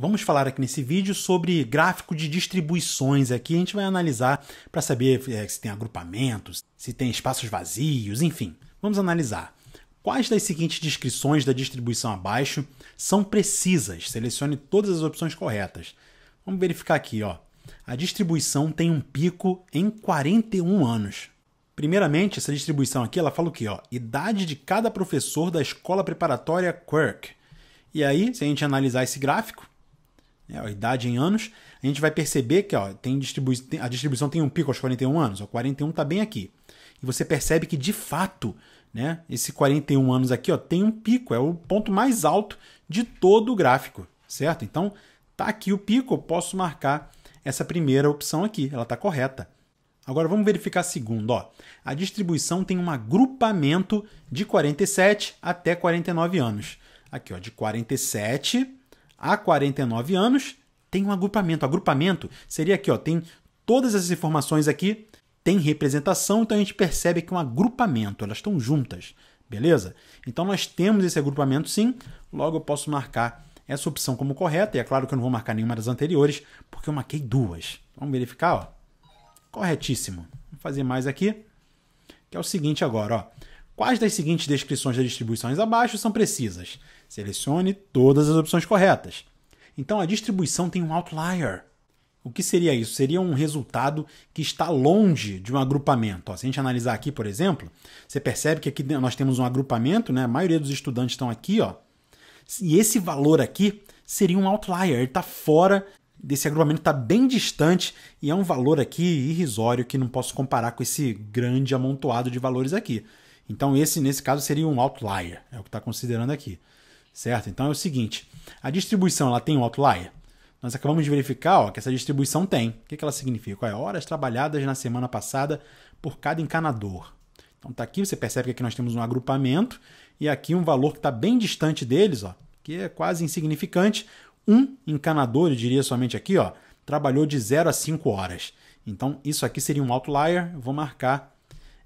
Vamos falar aqui nesse vídeo sobre gráfico de distribuições aqui. A gente vai analisar para saber eh, se tem agrupamentos, se tem espaços vazios, enfim. Vamos analisar. Quais das seguintes descrições da distribuição abaixo são precisas? Selecione todas as opções corretas. Vamos verificar aqui, ó. A distribuição tem um pico em 41 anos. Primeiramente, essa distribuição aqui, ela fala o quê, ó? Idade de cada professor da escola preparatória Quirk. E aí, se a gente analisar esse gráfico, né, a idade em anos, a gente vai perceber que ó, tem distribui a distribuição tem um pico aos 41 anos, ó, 41 está bem aqui. E você percebe que de fato, né, esse 41 anos aqui ó, tem um pico, é o ponto mais alto de todo o gráfico, certo? Então, está aqui o pico, eu posso marcar essa primeira opção aqui, ela está correta. Agora vamos verificar a segunda. Ó. A distribuição tem um agrupamento de 47 até 49 anos. Aqui, ó, de 47 a 49 anos, tem um agrupamento. Agrupamento seria aqui, ó, tem todas essas informações aqui, tem representação, então a gente percebe que é um agrupamento, elas estão juntas, beleza? Então nós temos esse agrupamento sim, logo eu posso marcar essa opção como correta, e é claro que eu não vou marcar nenhuma das anteriores, porque eu marquei duas. Vamos verificar, ó. Corretíssimo. Vou fazer mais aqui, que é o seguinte agora, ó. Quais das seguintes descrições das distribuições abaixo são precisas? Selecione todas as opções corretas. Então a distribuição tem um outlier. O que seria isso? Seria um resultado que está longe de um agrupamento. Ó, se a gente analisar aqui, por exemplo, você percebe que aqui nós temos um agrupamento, né? a maioria dos estudantes estão aqui, ó. e esse valor aqui seria um outlier, está fora desse agrupamento, está bem distante e é um valor aqui irrisório que não posso comparar com esse grande amontoado de valores aqui. Então, esse, nesse caso, seria um outlier, é o que está considerando aqui. Certo? Então é o seguinte: a distribuição ela tem um outlier? Nós acabamos de verificar ó, que essa distribuição tem. O que, que ela significa? É? horas trabalhadas na semana passada por cada encanador. Então tá aqui, você percebe que aqui nós temos um agrupamento e aqui um valor que está bem distante deles, ó, que é quase insignificante. Um encanador, eu diria somente aqui, ó, trabalhou de 0 a 5 horas. Então isso aqui seria um outlier, eu vou marcar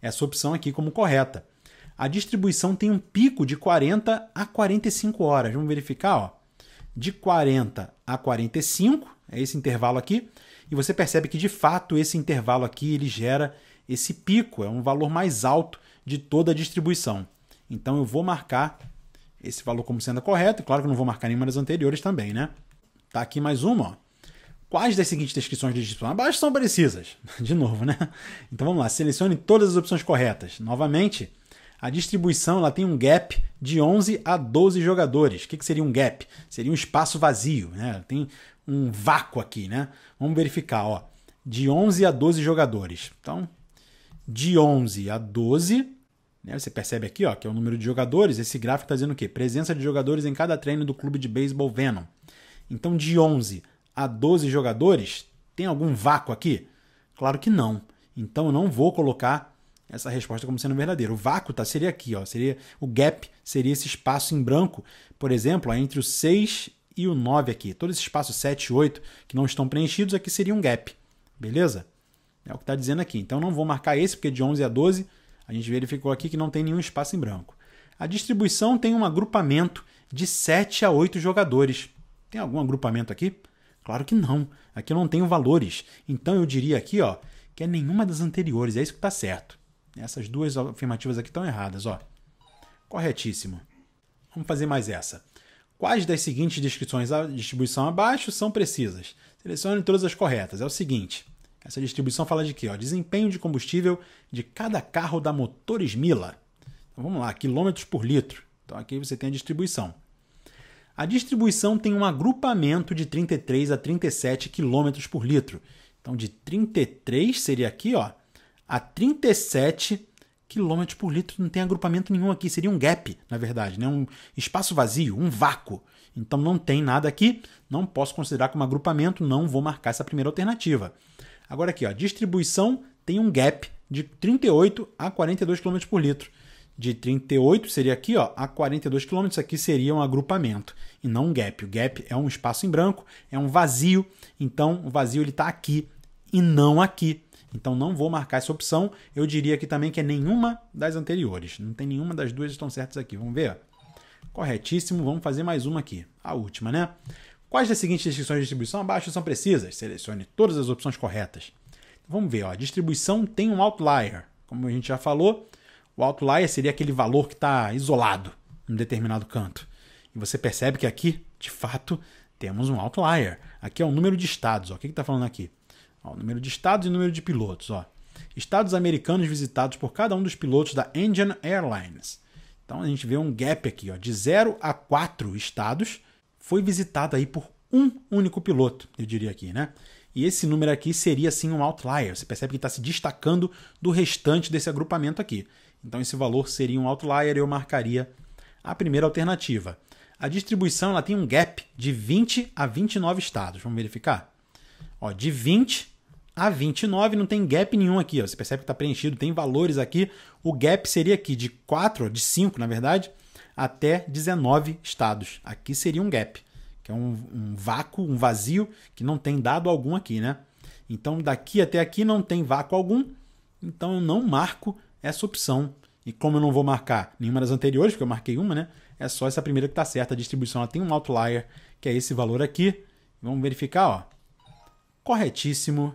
essa opção aqui como correta a distribuição tem um pico de 40 a 45 horas. Vamos verificar, ó. De 40 a 45, é esse intervalo aqui, e você percebe que de fato esse intervalo aqui ele gera esse pico, é um valor mais alto de toda a distribuição. Então eu vou marcar esse valor como sendo correto, claro que eu não vou marcar nenhuma das anteriores também, né? Tá aqui mais uma, ó. Quais das seguintes descrições de distribuição abaixo são precisas? De novo, né? Então vamos lá, selecione todas as opções corretas. Novamente, a distribuição ela tem um gap de 11 a 12 jogadores. O que, que seria um gap? Seria um espaço vazio, né? Tem um vácuo aqui, né? Vamos verificar, ó. De 11 a 12 jogadores. Então, de 11 a 12, né? Você percebe aqui, ó, que é o número de jogadores. Esse gráfico está dizendo o quê? Presença de jogadores em cada treino do clube de beisebol Venom. Então, de 11 a 12 jogadores, tem algum vácuo aqui? Claro que não. Então, eu não vou colocar essa resposta como sendo verdadeira. O vácuo tá, seria aqui, ó, seria o gap, seria esse espaço em branco, por exemplo, ó, entre o 6 e o 9 aqui. Todo esse espaço 7 e 8 que não estão preenchidos aqui seria um gap, beleza? É o que está dizendo aqui. Então não vou marcar esse, porque é de 11 a 12 a gente verificou aqui que não tem nenhum espaço em branco. A distribuição tem um agrupamento de 7 a 8 jogadores. Tem algum agrupamento aqui? Claro que não. Aqui eu não tenho valores. Então eu diria aqui ó, que é nenhuma das anteriores. É isso que está certo. Essas duas afirmativas aqui estão erradas, ó. Corretíssimo. Vamos fazer mais essa. Quais das seguintes descrições da distribuição abaixo são precisas? Selecione todas as corretas. É o seguinte. Essa distribuição fala de quê? Ó, desempenho de combustível de cada carro da Motores Mila. Então, vamos lá, quilômetros por litro. Então aqui você tem a distribuição. A distribuição tem um agrupamento de 33 a 37 quilômetros por litro. Então de 33 seria aqui, ó, a 37 km por litro. Não tem agrupamento nenhum aqui, seria um gap, na verdade, né? um espaço vazio, um vácuo. Então não tem nada aqui, não posso considerar como agrupamento, não vou marcar essa primeira alternativa. Agora aqui, ó, distribuição tem um gap de 38 a 42 km por litro. De 38 seria aqui, ó, a 42 km, aqui seria um agrupamento e não um gap. O gap é um espaço em branco, é um vazio, então o vazio ele está aqui e não aqui. Então não vou marcar essa opção. Eu diria aqui também que é nenhuma das anteriores. Não tem nenhuma das duas que estão certas aqui. Vamos ver? Corretíssimo. Vamos fazer mais uma aqui. A última, né? Quais das seguintes descrições de distribuição abaixo são precisas? Selecione todas as opções corretas. vamos ver. Ó. A distribuição tem um outlier. Como a gente já falou, o outlier seria aquele valor que está isolado em determinado canto. E você percebe que aqui, de fato, temos um outlier. Aqui é o número de estados. Ó. O que está falando aqui? Ó, número de estados e número de pilotos. Ó. Estados americanos visitados por cada um dos pilotos da Indian Airlines. Então a gente vê um gap aqui, ó, de 0 a 4 estados foi visitado aí por um único piloto, eu diria aqui, né? E esse número aqui seria assim um outlier. Você percebe que está se destacando do restante desse agrupamento aqui. Então esse valor seria um outlier e eu marcaria a primeira alternativa. A distribuição ela tem um gap de 20 a 29 estados. Vamos verificar? Ó, de 20 a 29 não tem gap nenhum aqui, ó. Você percebe que está preenchido, tem valores aqui. O gap seria aqui de 4, de 5, na verdade, até 19 estados. Aqui seria um gap, que é um, um vácuo, um vazio, que não tem dado algum aqui, né? Então, daqui até aqui não tem vácuo algum, então eu não marco essa opção. E como eu não vou marcar nenhuma das anteriores, porque eu marquei uma, né? É só essa primeira que está certa. A distribuição ela tem um outlier, que é esse valor aqui. Vamos verificar, ó. Corretíssimo